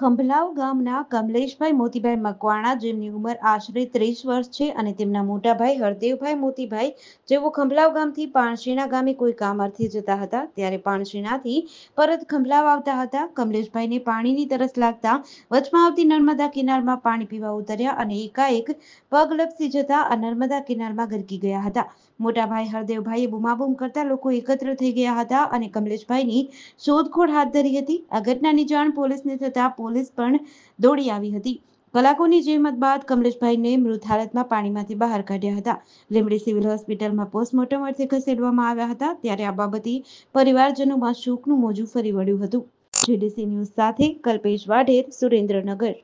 ખંભલાવ ગામના કમલેશભાઈ મોતીભાઈ મકવાણા જેમની ઉંમર આશરે ત્રીસ વર્ષ છે અને તેમના મોટા ભાઈ હરદેવભાઈ મોતીભાઈ જેઓ ખંભલાવ ગામથી પાણશીના ગામે કોઈ કામ અર્થે જતા હતા ત્યારે પાણશીનાથી પરત ખંભલાવ આવતા હતા કમલેશભાઈને પાણીની તરસ લાગતા વચમાં આવતી નર્મદા કિનારમાં પાણી પીવા ઉતર્યા અને એકાએક પગ લપસી જતા નર્મદા કિનારમાં ગરકી ગયા હતા મોટા ભાઈ હરદેવભાઈએ બૂમાબૂમ કરતા લોકો એકત્ર થઈ ગયા હતા અને કમલેશભાઈની શોધખોળ હાથ ધરી હતી આ ઘટનાની જાણ પોલીસને થતા પોલીસ પણ દોડી આવી હતી કલાકોની જહેમત બાદ કમલેશભાઈને મૃત હાલતમાં પાણીમાંથી બહાર કાઢ્યા હતા લીમડી સિવિલ હોસ્પિટલમાં પોસ્ટમોર્ટમ અર્થે ખસેડવામાં આવ્યા હતા ત્યારે આ બાબતે પરિવારજનોમાં શોકનું મોજું ફરી વળ્યું હતું જીડીસી ન્યૂઝ સાથે કલ્પેશ વાઢેર સુરેન્દ્રનગર